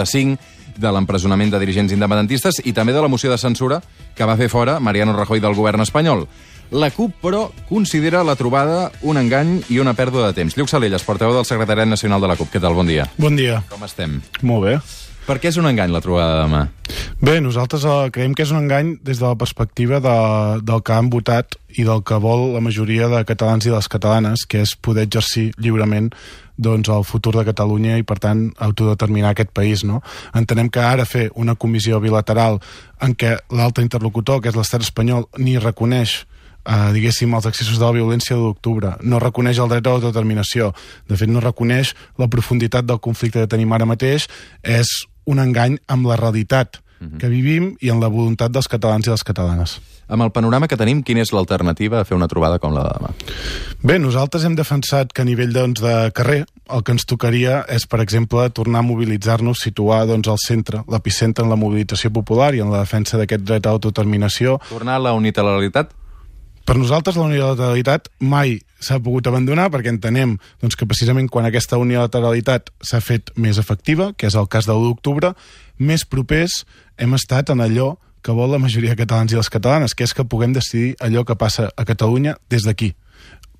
de 5, de l'empresonament de dirigents independentistes i també de la moció de censura que va fer fora Mariano Rajoy del govern espanyol. La CUP, però, considera la trobada un engany i una pèrdua de temps. Lluc Salelles, portaveu del secretariat nacional de la CUP. Què tal? Bon dia. Bon dia. Com estem? Molt bé. Per què és un engany la trobada de demà? Bé, nosaltres eh, creiem que és un engany des de la perspectiva de, del que han votat i del que vol la majoria de catalans i de les catalanes, que és poder exercir lliurement doncs, el futur de Catalunya i, per tant, autodeterminar aquest país. No? Entenem que ara fer una comissió bilateral en què l'altre interlocutor, que és l'estat espanyol, ni reconeix eh, diguéssim, els accessos de la violència de l'octubre. No reconeix el dret a l'autodeterminació. De fet, no reconeix la profunditat del conflicte que tenim ara mateix. És un engany amb la realitat uh mhm. -huh. que vivim i en la voluntat dels catalans i les catalanes. Amb el panorama que tenim, quina és l'alternativa a fer una trobada com la de demà? Bé, nosaltres hem defensat que a nivell doncs, de carrer el que ens tocaria és, per exemple, tornar a mobilitzar-nos, situar doncs, al centre, l'epicentre en la mobilització popular i en la defensa d'aquest dret a autodeterminació. Tornar a la realitat? Per nosaltres la realitat mai s'ha pogut abandonar perquè entenem doncs, que precisament quan aquesta unilateralitat s'ha fet més efectiva, que és el cas de l'1 d'octubre, més propers hem estat en allò que vol la majoria de catalans i les catalanes, que és que puguem decidir allò que passa a Catalunya des d'aquí.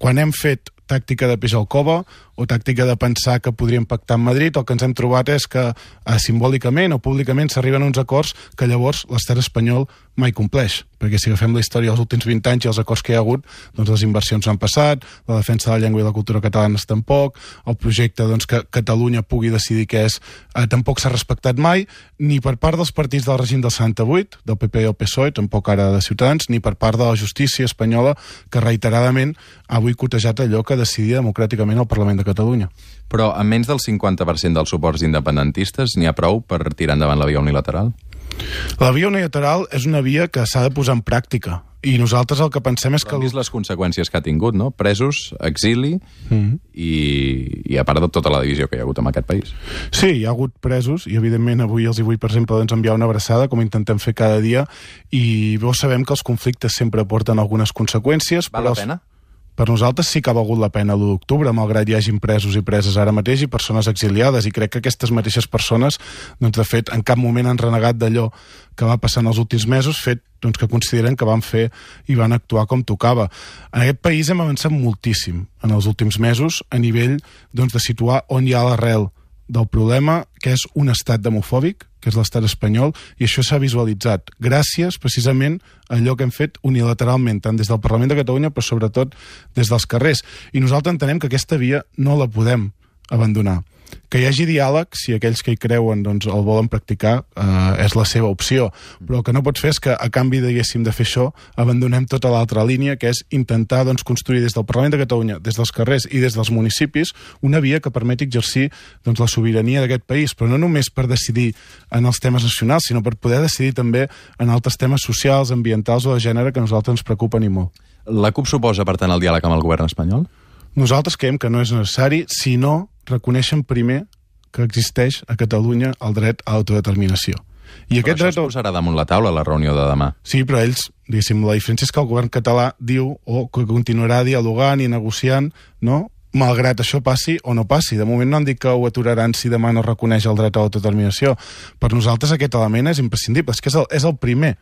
Quan hem fet tàctica de peix al cova o tàctica de pensar que podríem pactar amb Madrid, el que ens hem trobat és que eh, simbòlicament o públicament s'arriben uns acords que llavors l'estat espanyol mai compleix, perquè si agafem la història dels últims 20 anys i els acords que hi ha hagut, doncs les inversions han passat, la defensa de la llengua i la cultura catalanes tampoc, el projecte doncs, que Catalunya pugui decidir què és eh, tampoc s'ha respectat mai, ni per part dels partits del règim del 68, del PP i el PSOE, tampoc ara de Ciutadans, ni per part de la justícia espanyola, que reiteradament ha boicotejat allò que decidia democràticament el Parlament de Catalunya. Però a menys del 50% dels suports independentistes n'hi ha prou per tirar endavant la via unilateral? La via unilateral és una via que s'ha de posar en pràctica i nosaltres el que pensem és Però que... Hem vist les conseqüències que ha tingut, no? Presos, exili mm -hmm. i, i a part de tota la divisió que hi ha hagut en aquest país. Sí, hi ha hagut presos i evidentment avui els hi vull, per exemple, doncs, enviar una abraçada com intentem fer cada dia i bé, sabem que els conflictes sempre porten algunes conseqüències. Val però... la pena? Per nosaltres sí que ha valgut la pena l'1 d'octubre, malgrat hi hagin presos i preses ara mateix i persones exiliades, i crec que aquestes mateixes persones, doncs, de fet, en cap moment han renegat d'allò que va passar en els últims mesos, fet doncs, que consideren que van fer i van actuar com tocava. En aquest país hem avançat moltíssim en els últims mesos a nivell doncs, de situar on hi ha l'arrel del problema que és un estat demofòbic, que és l'estat espanyol, i això s'ha visualitzat gràcies precisament a allò que hem fet unilateralment, tant des del Parlament de Catalunya, però sobretot des dels carrers. I nosaltres entenem que aquesta via no la podem abandonar. Que hi hagi diàleg, si aquells que hi creuen doncs, el volen practicar, eh, és la seva opció. Però el que no pots fer és que, a canvi, diguéssim, de fer això, abandonem tota l'altra línia, que és intentar doncs, construir des del Parlament de Catalunya, des dels carrers i des dels municipis, una via que permeti exercir doncs, la sobirania d'aquest país, però no només per decidir en els temes nacionals, sinó per poder decidir també en altres temes socials, ambientals o de gènere que a nosaltres ens preocupen i molt. La CUP suposa, per tant, el diàleg amb el govern espanyol? Nosaltres creiem que no és necessari, sinó no reconeixen primer que existeix a Catalunya el dret a autodeterminació. I però aquest dret... es posarà damunt la taula a la reunió de demà. Sí, però ells, diguéssim, la diferència és que el govern català diu o que continuarà dialogant i negociant, no?, malgrat això passi o no passi. De moment no han dit que ho aturaran si demà no reconeix el dret a l'autodeterminació. Per nosaltres aquest element és imprescindible, és que és el, és el primer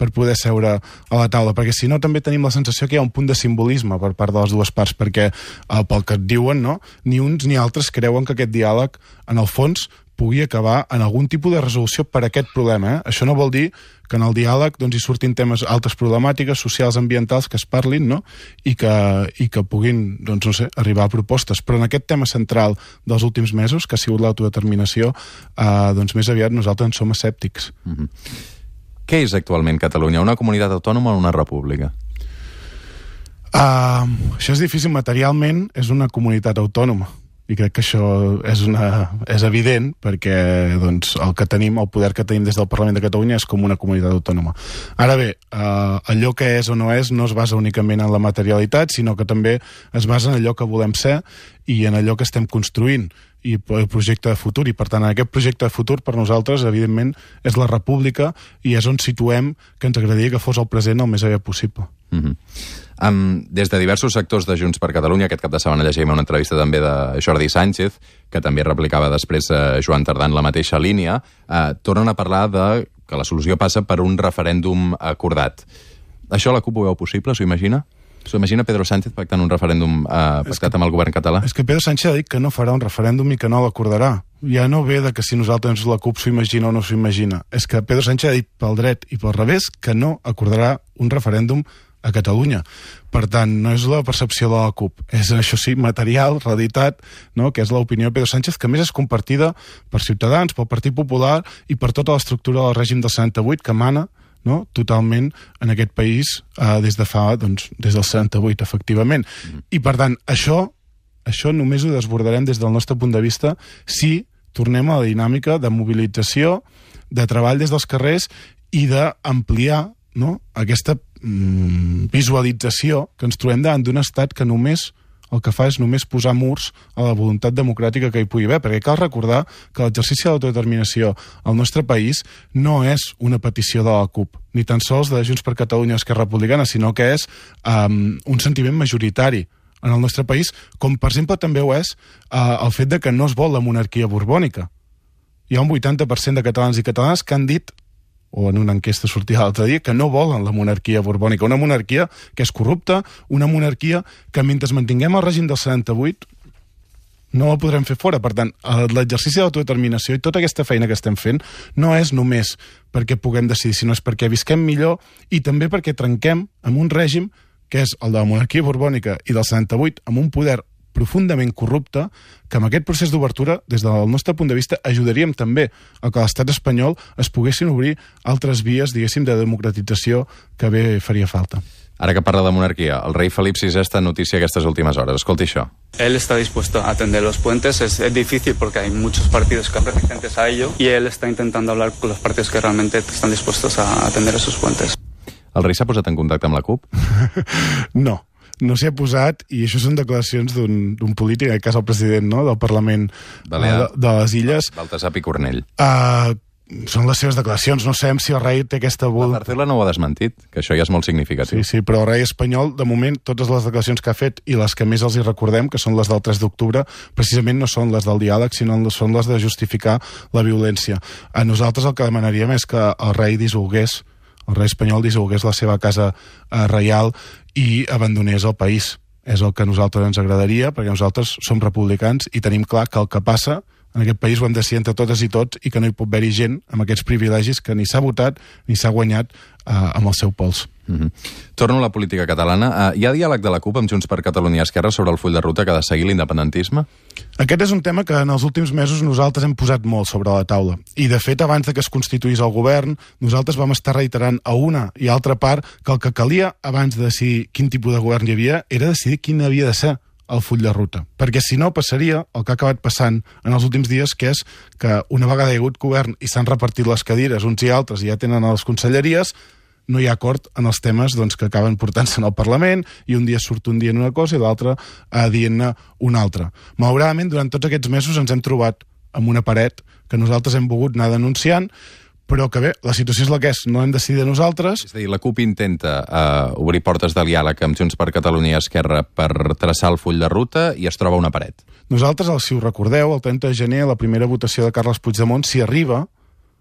per poder seure a la taula, perquè si no també tenim la sensació que hi ha un punt de simbolisme per part de les dues parts, perquè eh, pel que et diuen, no? ni uns ni altres creuen que aquest diàleg, en el fons, pugui acabar en algun tipus de resolució per a aquest problema. Eh? Això no vol dir que en el diàleg doncs, hi surtin temes, altres problemàtiques socials, ambientals, que es parlin, no? I que, i que puguin, doncs, no sé, arribar a propostes. Però en aquest tema central dels últims mesos, que ha sigut l'autodeterminació, eh, doncs més aviat nosaltres en som escèptics. Mm -hmm. Què és actualment Catalunya? Una comunitat autònoma o una república? Uh, això és difícil materialment, és una comunitat autònoma i crec que això és, una, és evident perquè doncs, el que tenim, el poder que tenim des del Parlament de Catalunya és com una comunitat autònoma. Ara bé, eh, allò que és o no és no es basa únicament en la materialitat, sinó que també es basa en allò que volem ser i en allò que estem construint i el projecte de futur i per tant en aquest projecte de futur per nosaltres evidentment és la república i és on situem que ens agradaria que fos el present el més aviat possible mm -hmm. um, Des de diversos sectors de Junts per Catalunya aquest cap de setmana llegim una entrevista també de Jordi Sánchez que també replicava després eh, Joan Tardà en la mateixa línia eh, tornen a parlar de que la solució passa per un referèndum acordat Això la CUP ho veu possible, s'ho imagina? S'ho imagina Pedro Sánchez pactant un referèndum eh, pactat que, amb el govern català? És que Pedro Sánchez ha dit que no farà un referèndum i que no l'acordarà. Ja no ve de que si nosaltres la CUP s'ho imagina o no s'ho imagina. És que Pedro Sánchez ha dit pel dret i pel revés que no acordarà un referèndum a Catalunya. Per tant, no és la percepció de la CUP, és això sí, material, realitat, no? que és l'opinió de Pedro Sánchez, que més és compartida per Ciutadans, pel Partit Popular i per tota l'estructura del règim del 78 que mana no? totalment en aquest país eh, des de fa, doncs, des del 78, efectivament. Mm. I, per tant, això, això només ho desbordarem des del nostre punt de vista si tornem a la dinàmica de mobilització, de treball des dels carrers i d'ampliar no? aquesta mm, visualització que ens trobem davant d'un estat que només el que fa és només posar murs a la voluntat democràtica que hi pugui haver, perquè cal recordar que l'exercici de l'autodeterminació al nostre país no és una petició de la CUP, ni tan sols de Junts per Catalunya o Esquerra Republicana, sinó que és um, un sentiment majoritari en el nostre país, com per exemple també ho és uh, el fet de que no es vol la monarquia borbònica. Hi ha un 80% de catalans i catalanes que han dit o en una enquesta sortia l'altre dia, que no volen la monarquia borbònica, una monarquia que és corrupta, una monarquia que mentre mantinguem el règim del 78 no la podrem fer fora. Per tant, l'exercici de l'autodeterminació i tota aquesta feina que estem fent no és només perquè puguem decidir, sinó és perquè visquem millor i també perquè trenquem amb un règim que és el de la monarquia borbònica i del 78, amb un poder profundament corrupta que amb aquest procés d'obertura, des del nostre punt de vista, ajudaríem també a que l'estat espanyol es poguessin obrir altres vies, diguéssim, de democratització que bé faria falta. Ara que parla de monarquia, el rei Felip VI està en notícia aquestes últimes hores. Escolti això. Él está dispuesto a atender los puentes. Es, es difícil porque hay muchos partidos que son resistentes a ello y él está intentando hablar con los partidos que realmente están dispuestos a atender esos puentes. El rei s'ha posat en contacte amb la CUP? no, no s'hi ha posat, i això són declaracions d'un polític, en aquest cas el president no? del Parlament Balear, eh, de, de les Illes. Baltasar Picornell. Uh, són les seves declaracions, no sabem si el rei té aquesta... Vol... La Marcela no ho ha desmentit, que això ja és molt significatiu. Sí, sí, però el rei espanyol, de moment, totes les declaracions que ha fet i les que més els hi recordem, que són les del 3 d'octubre, precisament no són les del diàleg, sinó són les de justificar la violència. A nosaltres el que demanaríem és que el rei dissolgués el rei espanyol dissolgués la seva casa eh, reial i abandonés el país. És el que a nosaltres ens agradaria, perquè nosaltres som republicans i tenim clar que el que passa en aquest país ho hem de ser entre totes i tots i que no hi pot haver-hi gent amb aquests privilegis que ni s'ha votat ni s'ha guanyat eh, amb el seu pols. Mm -hmm. Torno a la política catalana. Uh, hi ha diàleg de la CUP amb Junts per Catalunya Esquerra sobre el full de ruta que ha de seguir l'independentisme? Aquest és un tema que en els últims mesos nosaltres hem posat molt sobre la taula. I, de fet, abans de que es constituís el govern, nosaltres vam estar reiterant a una i a altra part que el que calia abans de decidir quin tipus de govern hi havia era decidir quin havia de ser el full de ruta. Perquè si no, passaria el que ha acabat passant en els últims dies, que és que una vegada hi ha hagut govern i s'han repartit les cadires uns i altres i ja tenen les conselleries, no hi ha acord en els temes doncs, que acaben portant-se en el Parlament i un dia surt un dia en una cosa i l'altre eh, dient-ne una altra. Malauradament, durant tots aquests mesos ens hem trobat amb una paret que nosaltres hem volgut anar denunciant però que bé, la situació és la que és, no hem decidit nosaltres. És a dir, la CUP intenta eh, obrir portes de diàleg amb Junts per Catalunya i Esquerra per traçar el full de ruta i es troba una paret. Nosaltres, si ho recordeu, el 30 de gener, la primera votació de Carles Puigdemont, si arriba,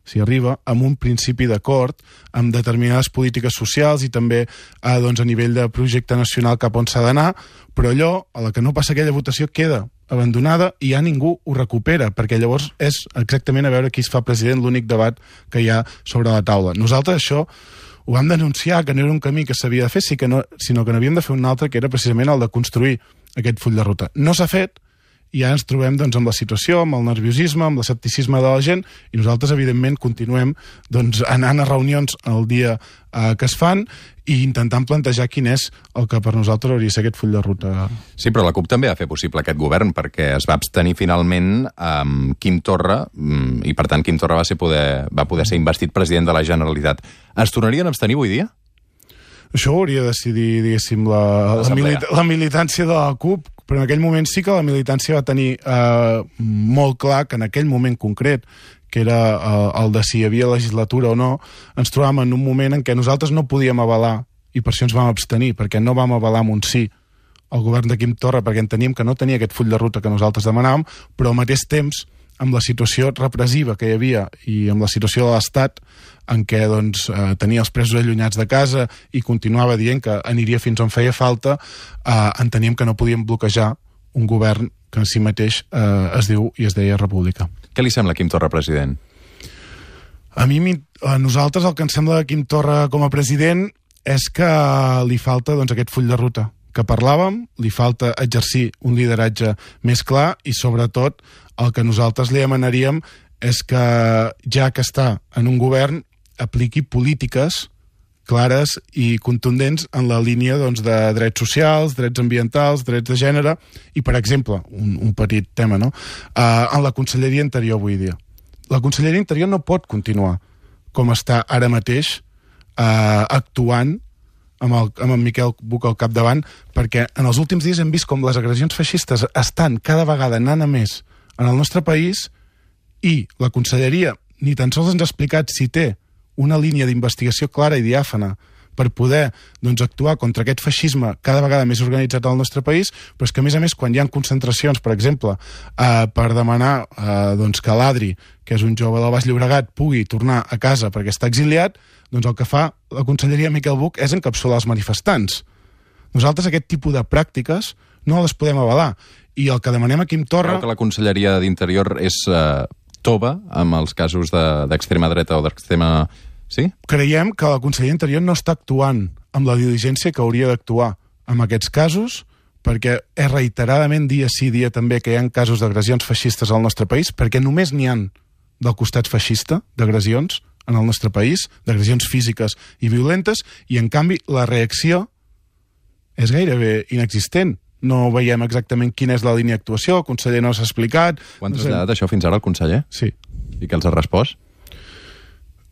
s'hi arriba amb un principi d'acord amb determinades polítiques socials i també eh, doncs, a nivell de projecte nacional cap on s'ha d'anar, però allò a la que no passa aquella votació queda abandonada i ja ningú ho recupera, perquè llavors és exactament a veure qui es fa president l'únic debat que hi ha sobre la taula. Nosaltres això ho vam denunciar, que no era un camí que s'havia de fer, sí que no, sinó que n'havíem de fer un altre, que era precisament el de construir aquest full de ruta. No s'ha fet, i ja ens trobem doncs, amb la situació, amb el nerviosisme, amb l'escepticisme de la gent, i nosaltres, evidentment, continuem doncs, anant a reunions el dia eh, que es fan i intentant plantejar quin és el que per nosaltres hauria de ser aquest full de ruta. Sí, però la CUP també ha fer possible aquest govern perquè es va abstenir finalment amb Quim Torra mm, i per tant Quim Torra va, ser poder, va poder ser investit president de la Generalitat. Es tornarien a abstenir avui dia? Això ho hauria de decidir, diguéssim, la, la, milita la militància de la CUP, però en aquell moment sí que la militància va tenir eh, molt clar que en aquell moment concret que era eh, el de si hi havia legislatura o no, ens trobàvem en un moment en què nosaltres no podíem avalar, i per això ens vam abstenir, perquè no vam avalar amb un sí al govern de Quim Torra, perquè enteníem que no tenia aquest full de ruta que nosaltres demanàvem, però al mateix temps amb la situació repressiva que hi havia i amb la situació de l'Estat en què doncs, eh, tenia els presos allunyats de casa i continuava dient que aniria fins on feia falta, eh, enteníem que no podíem bloquejar un govern que en si mateix eh, es diu i es deia república. Què li sembla Quim Torra president? A mi, a nosaltres, el que ens sembla de Quim Torra com a president és que li falta doncs, aquest full de ruta que parlàvem, li falta exercir un lideratge més clar i, sobretot, el que nosaltres li demanaríem és que, ja que està en un govern, apliqui polítiques clares i contundents en la línia doncs, de drets socials, drets ambientals, drets de gènere i, per exemple, un, un petit tema, no? Uh, en la Conselleria Interior avui dia. La Conselleria Interior no pot continuar com està ara mateix uh, actuant amb, el, amb el Miquel Buc al capdavant, perquè en els últims dies hem vist com les agressions feixistes estan cada vegada anant a més en el nostre país i la conselleria ni tan sols ens ha explicat si té una línia d'investigació clara i diàfana per poder doncs, actuar contra aquest feixisme cada vegada més organitzat al nostre país, però és que, a més a més, quan hi ha concentracions, per exemple, eh, per demanar eh, doncs, que l'Adri, que és un jove del Baix Llobregat, pugui tornar a casa perquè està exiliat, doncs el que fa la conselleria Miquel Buch és encapsular els manifestants. Nosaltres aquest tipus de pràctiques no les podem avalar. I el que demanem a Quim Torra... Creu que la Conselleria d'Interior és eh, tova amb els casos d'extrema de, dreta o d'extrema... Sí? Creiem que la Conselleria d'Interior no està actuant amb la diligència que hauria d'actuar en aquests casos perquè és reiteradament dia sí, dia també que hi ha casos d'agressions feixistes al nostre país perquè només n'hi han del costat feixista d'agressions en el nostre país, d'agressions físiques i violentes, i en canvi la reacció és gairebé inexistent. No veiem exactament quina és la línia d'actuació, el conseller no s'ha explicat... Ho han traslladat no sé... això fins ara el conseller? Sí. I què els ha respost?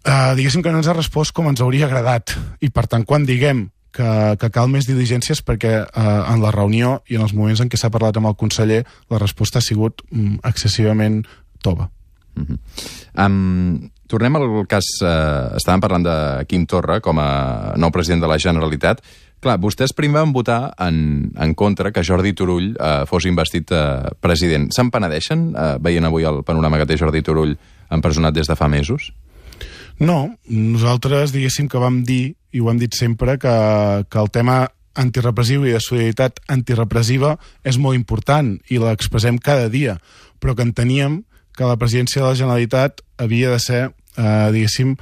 Uh, diguéssim que no ens ha respost com ens hauria agradat. I per tant, quan diguem que, que cal més diligències perquè uh, en la reunió i en els moments en què s'ha parlat amb el conseller la resposta ha sigut um, excessivament tova. Uh -huh. um, Tornem al cas... Eh, estàvem parlant de Quim Torra com a nou president de la Generalitat. Clar, vostès primer van votar en, en contra que Jordi Turull eh, fos investit eh, president. Se'n penedeixen, eh, veient avui el panorama que té Jordi Turull empresonat des de fa mesos? No, nosaltres diguéssim que vam dir, i ho hem dit sempre, que, que el tema antirepressiu i de solidaritat antirepressiva és molt important i l'expressem cada dia, però que enteníem que la presidència de la Generalitat havia de ser eh, diguéssim,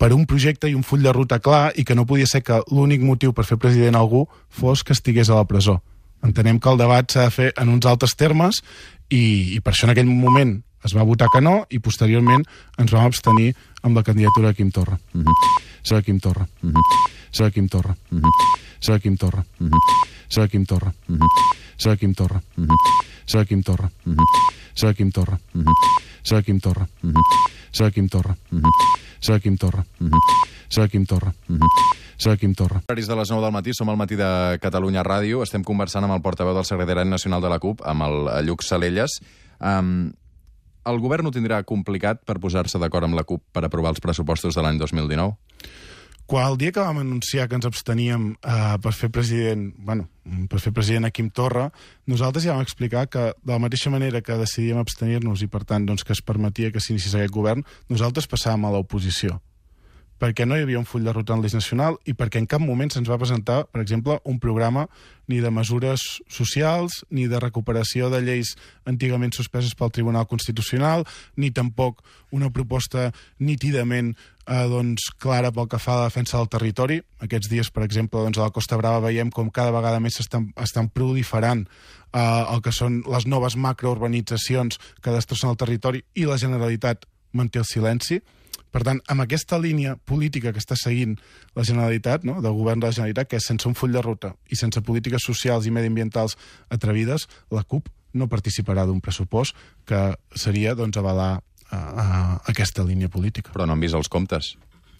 per un projecte i un full de ruta clar i que no podia ser que l'únic motiu per fer president algú fos que estigués a la presó. Entenem que el debat s'ha de fer en uns altres termes i, i per això en aquell moment es va votar que no i posteriorment ens vam abstenir amb la candidatura de Quim Torra. Mm -hmm. Serà Quim Torra. Mm -hmm. Serà Quim Torra. Mm -hmm. Serà Quim Torra. Mm -hmm. Serà Quim Torra. Mm -hmm. Serà Quim Torra. Mm -hmm. Serà Quim Torra. Mm -hmm. Serà Quim Torra. Mm -hmm. Serà Quim Torra. Mm -hmm serà Quim Torra. Mm -hmm. Serà Quim Torra. Mm -hmm. Serà Quim Torra. Mm -hmm. Serà Quim Torra. Horaris de les 9 del matí, som al matí de Catalunya Ràdio. Estem conversant amb el portaveu del secretari nacional de la CUP, amb el eh, Lluc Salelles. Um, el govern ho tindrà complicat per posar-se d'acord amb la CUP per aprovar els pressupostos de l'any 2019? Quan el dia que vam anunciar que ens absteníem uh, per fer president, bueno, per fer president a Quim Torra, nosaltres ja vam explicar que de la mateixa manera que decidíem abstenir-nos i per tant doncs, que es permetia que s'iniciés aquest govern, nosaltres passàvem a l'oposició perquè no hi havia un full de ruta en l'eix nacional i perquè en cap moment se'ns va presentar, per exemple, un programa ni de mesures socials, ni de recuperació de lleis antigament suspeses pel Tribunal Constitucional, ni tampoc una proposta nítidament eh, doncs, clara pel que fa a la defensa del territori. Aquests dies, per exemple, doncs, a la Costa Brava veiem com cada vegada més estan, estan proliferant eh, el que són les noves macrourbanitzacions que destrossen el territori i la Generalitat manté el silenci. Per tant, amb aquesta línia política que està seguint la Generalitat, no, del govern de la Generalitat, que és sense un full de ruta i sense polítiques socials i mediambientals atrevides, la CUP no participarà d'un pressupost que seria doncs, avalar a, a aquesta línia política. Però no han vist els comptes.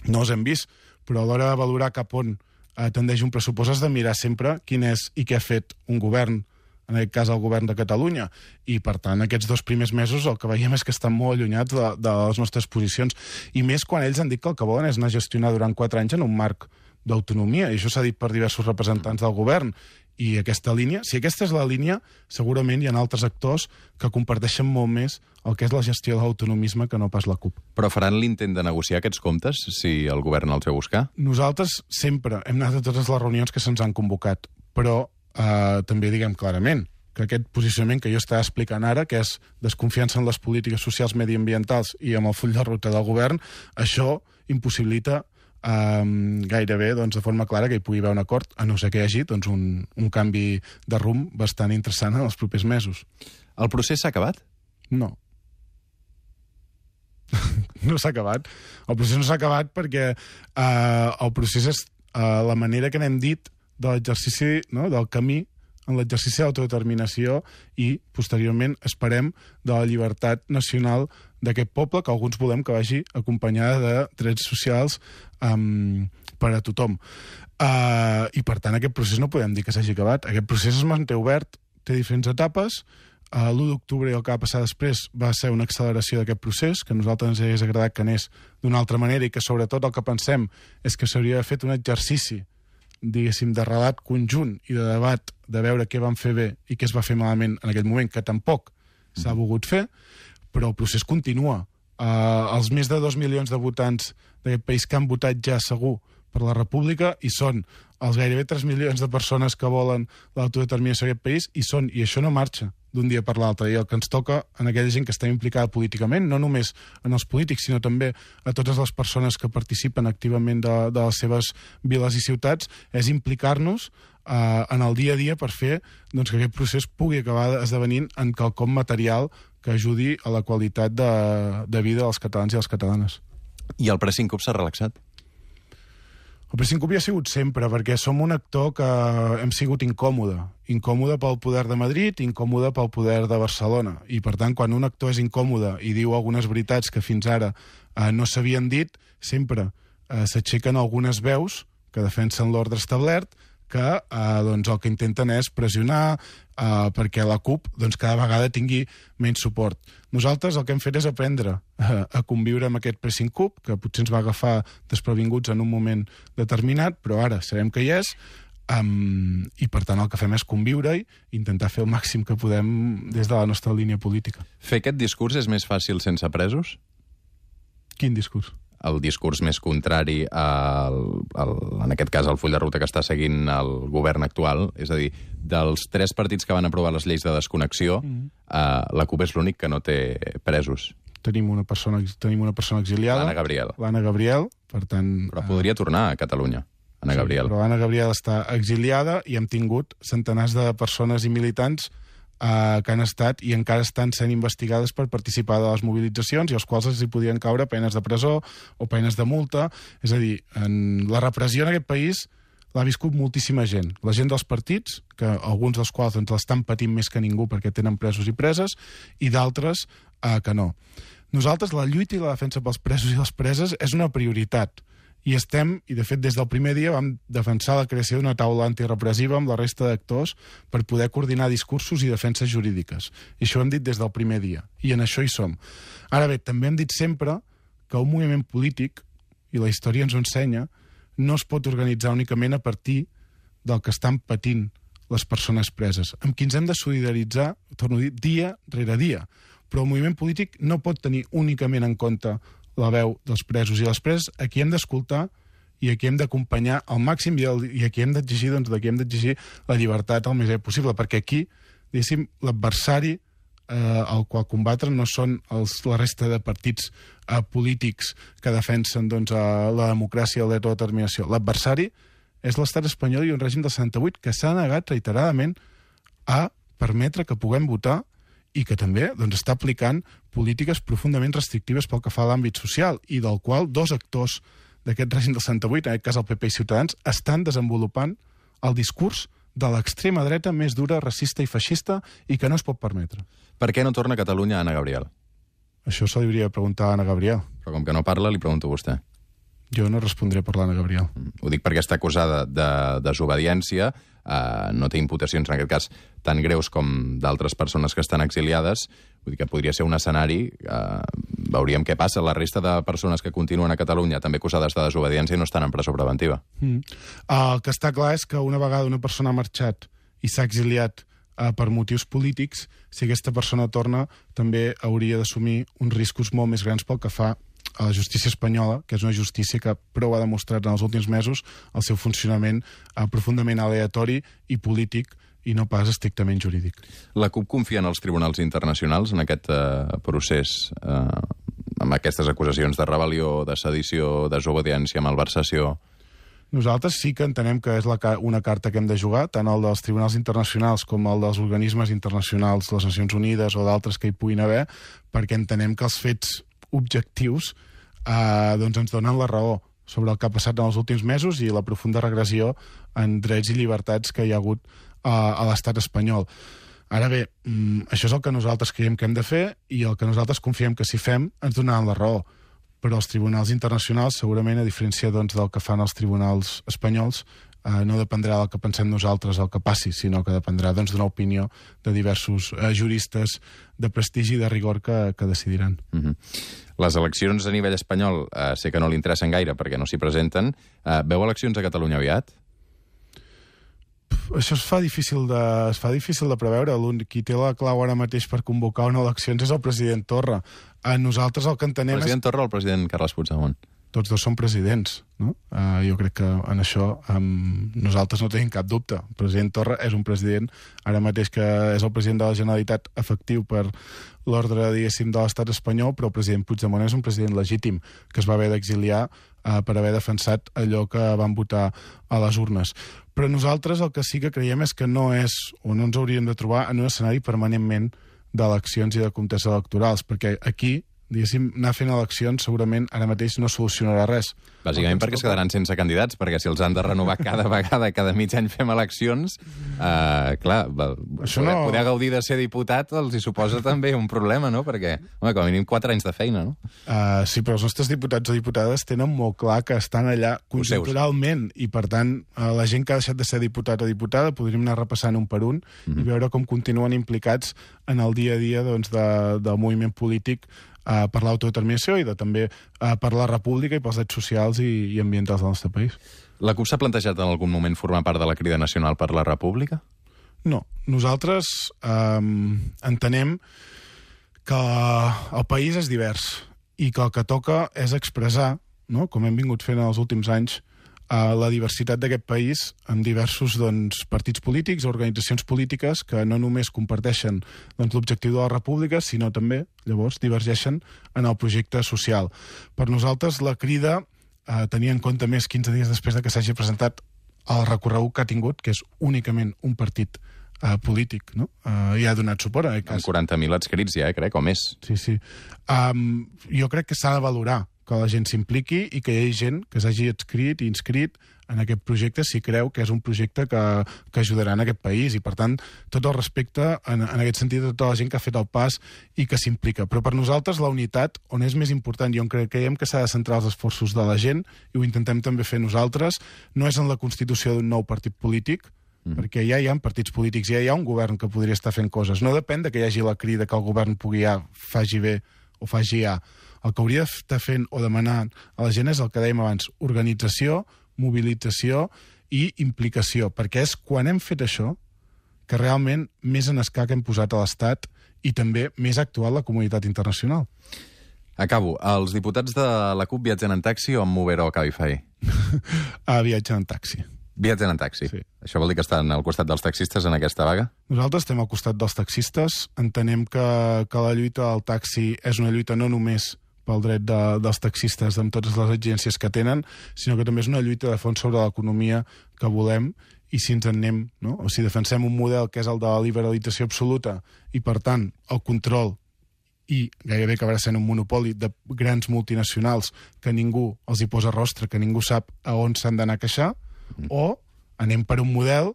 No els hem vist, però a l'hora de valorar cap on eh, tendeix un pressupost has de mirar sempre quin és i què ha fet un govern, en aquest cas el govern de Catalunya. I, per tant, aquests dos primers mesos el que veiem és que estan molt allunyats de, de les nostres posicions. I més quan ells han dit que el que volen és anar a gestionar durant quatre anys en un marc d'autonomia, i això s'ha dit per diversos representants del govern, i aquesta línia, si aquesta és la línia, segurament hi ha altres actors que comparteixen molt més el que és la gestió de l'autonomisme que no pas la CUP. Però faran l'intent de negociar aquests comptes si el govern els veu buscar? Nosaltres sempre hem anat a totes les reunions que se'ns han convocat, però eh, també diguem clarament que aquest posicionament que jo estava explicant ara, que és desconfiança en les polítiques socials mediambientals i amb el full de ruta del govern, això impossibilita um, gairebé doncs, de forma clara que hi pugui haver un acord, a no ser que hi hagi doncs, un, un canvi de rumb bastant interessant en els propers mesos. El procés s'ha acabat? No. no s'ha acabat. El procés no s'ha acabat perquè eh, uh, el procés és uh, la manera que n'hem dit de l'exercici, no?, del camí en l'exercici d'autodeterminació i, posteriorment, esperem, de la llibertat nacional d'aquest poble, que alguns volem que vagi acompanyada de drets socials um, per a tothom. Uh, I, per tant, aquest procés no podem dir que s'hagi acabat. Aquest procés es manté obert, té diferents etapes, Uh, L'1 d'octubre i el que va passar després va ser una acceleració d'aquest procés, que a nosaltres ens hauria agradat que anés d'una altra manera i que sobretot el que pensem és que s'hauria fet un exercici diguéssim, de relat conjunt i de debat de veure què van fer bé i què es va fer malament en aquell moment, que tampoc s'ha mhm. volgut fer, però el procés continua. Uh, els més de 2 milions de votants d'aquest país que han votat ja segur per la república i són els gairebé 3 milions de persones que volen l'autodeterminació d'aquest país i són, i això no marxa d'un dia per l'altre, i el que ens toca en aquella gent que està implicada políticament, no només en els polítics, sinó també a totes les persones que participen activament de, de les seves viles i ciutats, és implicar-nos eh, en el dia a dia per fer doncs, que aquest procés pugui acabar esdevenint en quelcom material que ajudi a la qualitat de, de vida dels catalans i les catalanes. I el pressing cop s'ha relaxat? El pressing cop hi ha sigut sempre, perquè som un actor que hem sigut incòmode. Incòmode pel poder de Madrid, incòmode pel poder de Barcelona. I, per tant, quan un actor és incòmode i diu algunes veritats que fins ara eh, no s'havien dit, sempre eh, s'aixequen algunes veus que defensen l'ordre establert, que eh, doncs el que intenten és pressionar eh, perquè la CUP doncs, cada vegada tingui menys suport. Nosaltres el que hem fet és aprendre eh, a conviure amb aquest pressing CUP, que potser ens va agafar desprevinguts en un moment determinat, però ara sabem que hi és, Um, I, per tant, el que fem és conviure i intentar fer el màxim que podem des de la nostra línia política. Fer aquest discurs és més fàcil sense presos? Quin discurs? el discurs més contrari al, al, en aquest cas al full de ruta que està seguint el govern actual, és a dir, dels tres partits que van aprovar les lleis de desconnexió, mm -hmm. eh, la CUP és l'únic que no té presos. Tenim una persona, tenim una persona exiliada. L'Anna Gabriel. L'Anna Gabriel, per tant... Però eh, podria eh... tornar a Catalunya. Anna sí, Gabriel. Però Anna Gabriel està exiliada i hem tingut centenars de persones i militants eh, que han estat i encara estan sent investigades per participar de les mobilitzacions i als quals els hi podien caure penes de presó o penes de multa. És a dir, en la repressió en aquest país l'ha viscut moltíssima gent. La gent dels partits, que alguns dels quals doncs, l'estan patint més que ningú perquè tenen presos i preses, i d'altres eh, que no. Nosaltres, la lluita i la defensa pels presos i les preses és una prioritat i estem, i de fet des del primer dia vam defensar la creació d'una taula antirepressiva amb la resta d'actors per poder coordinar discursos i defenses jurídiques. I això ho hem dit des del primer dia, i en això hi som. Ara bé, també hem dit sempre que un moviment polític, i la història ens ho ensenya, no es pot organitzar únicament a partir del que estan patint les persones preses, amb qui ens hem de solidaritzar, torno a dir, dia rere dia. Però el moviment polític no pot tenir únicament en compte la veu dels presos i les preses, a qui hem d'escoltar i a qui hem d'acompanyar al màxim i, el, i a qui hem d'exigir doncs, de hem d'exigir la llibertat el més possible, perquè aquí, diguéssim, l'adversari eh, el qual combatre no són els, la resta de partits eh, polítics que defensen doncs, a eh, la democràcia i determinació. L'adversari és l'estat espanyol i un règim del 78 que s'ha negat reiteradament a permetre que puguem votar i que també doncs, està aplicant polítiques profundament restrictives pel que fa a l'àmbit social i del qual dos actors d'aquest règim del 68, en aquest cas el PP i Ciutadans, estan desenvolupant el discurs de l'extrema dreta més dura, racista i feixista i que no es pot permetre. Per què no torna a Catalunya Anna Gabriel? Això se li hauria de preguntar a Anna Gabriel. Però com que no parla, li pregunto a vostè. Jo no respondré per l'Anna Gabriel. Mm. Ho dic perquè està acusada de desobediència, eh, no té imputacions, en aquest cas, tan greus com d'altres persones que estan exiliades. Vull dir que podria ser un escenari, eh, veuríem què passa. La resta de persones que continuen a Catalunya, també acusades de desobediència, no estan en presó preventiva. Mm. El que està clar és que una vegada una persona ha marxat i s'ha exiliat eh, per motius polítics, si aquesta persona torna, també hauria d'assumir uns riscos molt més grans pel que fa a la justícia espanyola, que és una justícia que prou ha demostrat en els últims mesos el seu funcionament eh, profundament aleatori i polític i no pas estrictament jurídic. La CUP confia en els tribunals internacionals en aquest eh, procés, eh, amb aquestes acusacions de rebel·lió, de sedició, desobediència, malversació... Nosaltres sí que entenem que és la, una carta que hem de jugar, tant el dels tribunals internacionals com el dels organismes internacionals, les Nacions Unides o d'altres que hi puguin haver, perquè entenem que els fets objectius eh, doncs ens donen la raó sobre el que ha passat en els últims mesos i la profunda regressió en drets i llibertats que hi ha hagut eh, a l'estat espanyol. Ara bé, mm, això és el que nosaltres creiem que hem de fer i el que nosaltres confiem que si fem ens donaran la raó. Però els tribunals internacionals, segurament, a diferència doncs, del que fan els tribunals espanyols, eh, no dependrà del que pensem nosaltres el que passi, sinó que dependrà doncs, d'una doncs, opinió de diversos eh, juristes de prestigi i de rigor que, que decidiran. Mm -hmm. Les eleccions a nivell espanyol eh, sé que no li interessen gaire perquè no s'hi presenten. Eh, veu eleccions a Catalunya aviat? això es fa difícil de, es fa difícil de preveure. L'únic qui té la clau ara mateix per convocar una eleccions és el president Torra. A nosaltres el que entenem... President és... Torra o el president Carles Puigdemont? tots dos són presidents. No? Uh, jo crec que en això um, nosaltres no tenim cap dubte. El president Torra és un president, ara mateix que és el president de la Generalitat efectiu per l'ordre, diguéssim, de l'estat espanyol, però el president Puigdemont és un president legítim, que es va haver d'exiliar uh, per haver defensat allò que van votar a les urnes. Però nosaltres el que sí que creiem és que no és, o no ens hauríem de trobar en un escenari permanentment d'eleccions i de comptes electorals, perquè aquí diguéssim, anar fent eleccions segurament ara mateix no solucionarà res. Bàsicament perquè es quedaran sense candidats, perquè si els han de renovar cada vegada, cada mig any fem eleccions, eh, clar, Això poder, no... poder gaudir de ser diputat els hi suposa també un problema, no? Perquè, home, com a mínim 4 anys de feina, no? Uh, sí, però els nostres diputats o diputades tenen molt clar que estan allà conjunturalment, i per tant, uh, la gent que ha deixat de ser diputat o diputada podríem anar repassant un per un mm -hmm. i mhm. veure com continuen implicats en el dia a dia doncs, de, del moviment polític eh, per l'autodeterminació i de també eh, per la república i pels drets socials i, i ambientals del nostre país. La CUP s'ha plantejat en algun moment formar part de la Crida Nacional per la República? No. Nosaltres eh, entenem que el país és divers i que el que toca és expressar, no? com hem vingut fent en els últims anys, a la diversitat d'aquest país amb diversos doncs, partits polítics, organitzacions polítiques que no només comparteixen doncs, l'objectiu de la república, sinó també, llavors, divergeixen en el projecte social. Per nosaltres, la crida eh, tenia en compte més 15 dies després de que s'hagi presentat el recorregut que ha tingut, que és únicament un partit eh, polític, no? Eh, i ha donat suport a aquest cas. Amb 40.000 adscrits ja, eh, crec, o més. Sí, sí. Um, jo crec que s'ha de valorar que la gent s'impliqui i que hi hagi gent que s'hagi adscrit i inscrit en aquest projecte si creu que és un projecte que, que ajudarà en aquest país i, per tant, tot el respecte en, en aquest sentit a tota la gent que ha fet el pas i que s'implica. Però per nosaltres la unitat, on és més important i on creiem que s'ha de centrar els esforços de la gent, i ho intentem també fer nosaltres, no és en la constitució d'un nou partit polític, Mm. perquè ja hi ha partits polítics, ja hi ha un govern que podria estar fent coses. No depèn de que hi hagi la crida que el govern pugui ja faci bé o faci ja. El que hauria d'estar fent o demanar a la gent és el que dèiem abans, organització, mobilització i implicació, perquè és quan hem fet això que realment més en escac hem posat a l'Estat i també més actual la comunitat internacional. Acabo. Els diputats de la CUP viatgen en taxi o amb Uber o Cabify? ah, viatgen en taxi. Viatgen en taxi. Sí. Això vol dir que estan al costat dels taxistes en aquesta vaga? Nosaltres estem al costat dels taxistes. Entenem que, que la lluita del taxi és una lluita no només pel dret de, dels taxistes amb totes les exigències que tenen, sinó que també és una lluita de fons sobre l'economia que volem i si ens en anem, no? o si defensem un model que és el de la liberalització absoluta i, per tant, el control i gairebé acabarà sent un monopoli de grans multinacionals que ningú els hi posa rostre, que ningú sap a on s'han d'anar a queixar, mm. o anem per un model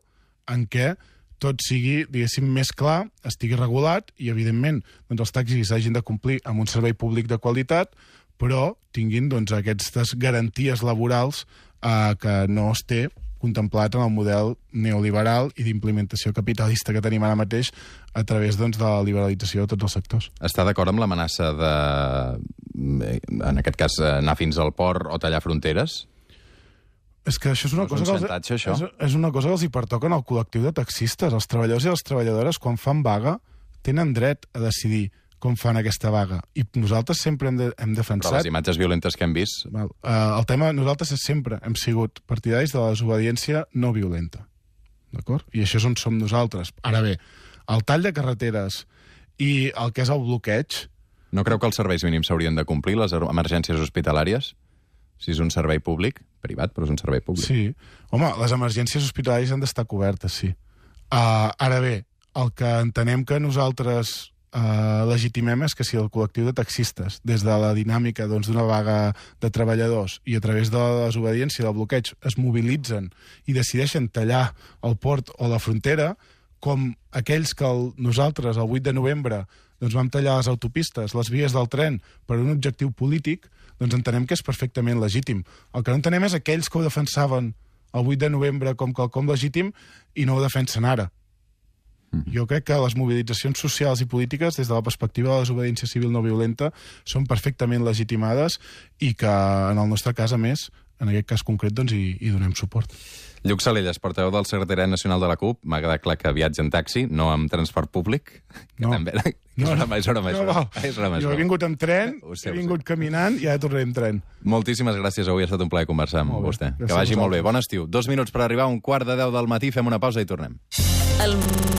en què tot sigui, diguéssim, més clar, estigui regulat i, evidentment, doncs els taxis hagin de complir amb un servei públic de qualitat, però tinguin doncs, aquestes garanties laborals eh, que no es té contemplat en el model neoliberal i d'implementació capitalista que tenim ara mateix a través doncs, de la liberalització de tots els sectors. Està d'acord amb l'amenaça de, en aquest cas, anar fins al port o tallar fronteres? És que això és una, no cosa, és un que els, això. És, és una cosa que els hi en al col·lectiu de taxistes. Els treballadors i les treballadores, quan fan vaga, tenen dret a decidir com fan aquesta vaga. I nosaltres sempre hem, de, hem defensat... Però les imatges violentes que hem vist... Val, uh, el tema, nosaltres sempre hem sigut partidaris de la desobediència no violenta. D'acord? I això és on som nosaltres. Ara bé, el tall de carreteres i el que és el bloqueig... No creu que els serveis mínims s'haurien de complir, les er-, emergències hospitalàries? Si és un servei públic? privat, però és un servei públic. Sí. Home, les emergències hospitalàries han d'estar cobertes, sí. Uh, ara bé, el que entenem que nosaltres eh, legitimem és que si el col·lectiu de taxistes, des de la dinàmica doncs, d'una doncs, vaga de treballadors i a través de la desobediència del bloqueig es mobilitzen i decideixen tallar el port o la frontera, com aquells que el, nosaltres el 8 de novembre doncs vam tallar les autopistes, les vies del tren, per un objectiu polític, doncs entenem que és perfectament legítim. El que no entenem és aquells que ho defensaven el 8 de novembre com quelcom legítim i no ho defensen ara. Mhm. Jo crec que les mobilitzacions socials i polítiques, des de la perspectiva de la desobediència civil no violenta, són perfectament legitimades i que, en el nostre cas, a més, en aquest cas concret, doncs, hi, hi donem suport. Lluc Salelles, portaveu del secretariat nacional de la CUP, m'ha quedat clar que viatge en taxi, no amb transport públic, que no. també era... No, és una mesura, no, mesura. No, és una mesura. Jo he vingut amb tren, sé, he vingut sé. caminant i ara tornaré amb tren. Moltíssimes gràcies, avui ha estat un plaer conversar amb molt vostè. Que vagi molt bé. Bon estiu. Dos minuts per arribar a un quart de deu del matí, fem una pausa i tornem. El